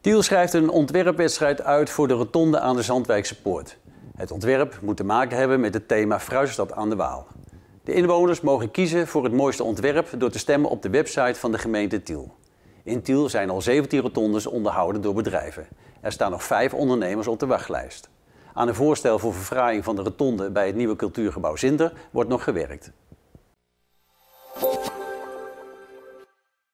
Tiel schrijft een ontwerpwedstrijd uit voor de rotonde aan de Zandwijkse Poort. Het ontwerp moet te maken hebben met het thema Fruisstad aan de Waal. De inwoners mogen kiezen voor het mooiste ontwerp door te stemmen op de website van de gemeente Tiel. In Tiel zijn al 17 rotondes onderhouden door bedrijven. Er staan nog vijf ondernemers op de wachtlijst. Aan een voorstel voor verfraaiing van de rotonde bij het nieuwe cultuurgebouw Zinder wordt nog gewerkt.